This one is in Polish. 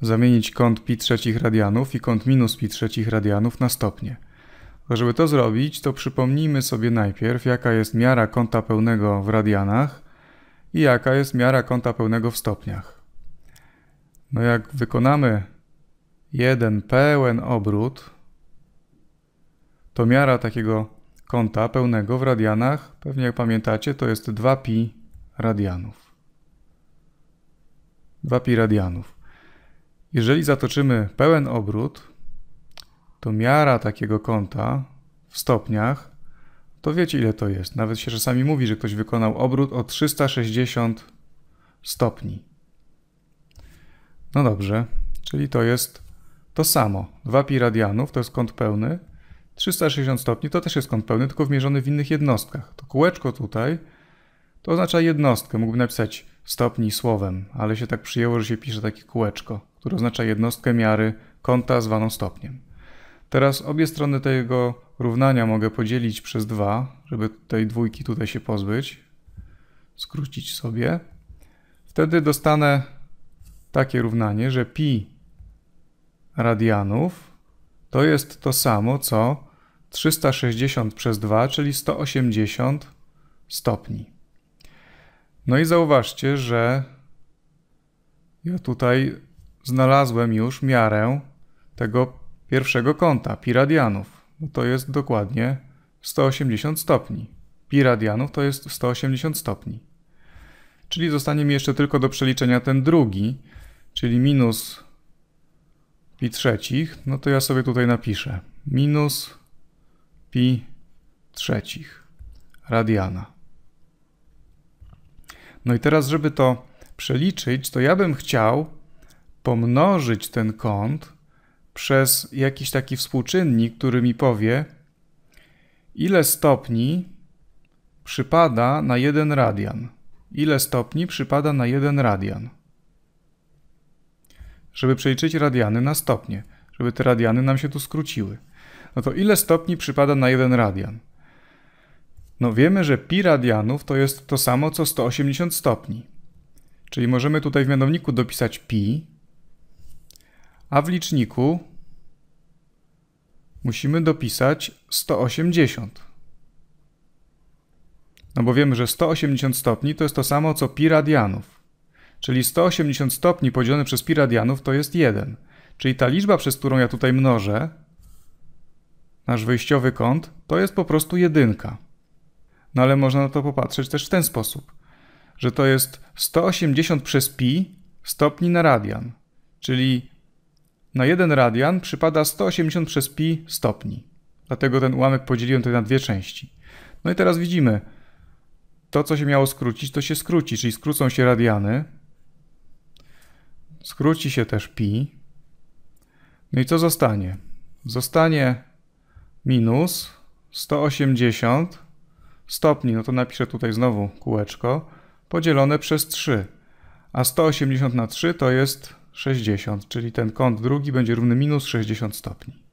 zamienić kąt pi trzecich radianów i kąt minus pi trzecich radianów na stopnie. A żeby to zrobić, to przypomnijmy sobie najpierw, jaka jest miara kąta pełnego w radianach i jaka jest miara kąta pełnego w stopniach. No jak wykonamy jeden pełen obrót, to miara takiego kąta pełnego w radianach, pewnie jak pamiętacie, to jest 2pi radianów. 2pi radianów. Jeżeli zatoczymy pełen obrót, to miara takiego kąta w stopniach, to wiecie ile to jest. Nawet się czasami mówi, że ktoś wykonał obrót o 360 stopni. No dobrze, czyli to jest to samo. 2 pi radianów to jest kąt pełny, 360 stopni to też jest kąt pełny, tylko wymierzony w innych jednostkach. To kółeczko tutaj to oznacza jednostkę. Mógłbym napisać stopni słowem, ale się tak przyjęło, że się pisze takie kółeczko, które oznacza jednostkę miary kąta zwaną stopniem. Teraz obie strony tego równania mogę podzielić przez 2, żeby tej dwójki tutaj się pozbyć, skrócić sobie. Wtedy dostanę takie równanie, że pi radianów to jest to samo co 360 przez 2, czyli 180 stopni. No i zauważcie, że ja tutaj znalazłem już miarę tego pierwszego kąta, pi radianów. To jest dokładnie 180 stopni. Pi radianów to jest 180 stopni. Czyli zostanie mi jeszcze tylko do przeliczenia ten drugi, czyli minus pi trzecich. No to ja sobie tutaj napiszę. Minus pi trzecich radiana. No i teraz, żeby to przeliczyć, to ja bym chciał pomnożyć ten kąt przez jakiś taki współczynnik, który mi powie, ile stopni przypada na jeden radian. Ile stopni przypada na jeden radian. Żeby przeliczyć radiany na stopnie, żeby te radiany nam się tu skróciły. No to ile stopni przypada na jeden radian? No wiemy, że pi radianów to jest to samo co 180 stopni. Czyli możemy tutaj w mianowniku dopisać pi, a w liczniku musimy dopisać 180. No bo wiemy, że 180 stopni to jest to samo co pi radianów. Czyli 180 stopni podzielone przez pi radianów to jest 1. Czyli ta liczba, przez którą ja tutaj mnożę, nasz wyjściowy kąt, to jest po prostu jedynka. No ale można na to popatrzeć też w ten sposób, że to jest 180 przez pi stopni na radian, czyli na jeden radian przypada 180 przez pi stopni. Dlatego ten ułamek podzieliłem tutaj na dwie części. No i teraz widzimy, to co się miało skrócić, to się skróci, czyli skrócą się radiany, skróci się też pi. No i co zostanie? Zostanie minus 180 stopni, no to napiszę tutaj znowu kółeczko, podzielone przez 3. A 180 na 3 to jest 60, czyli ten kąt drugi będzie równy minus 60 stopni.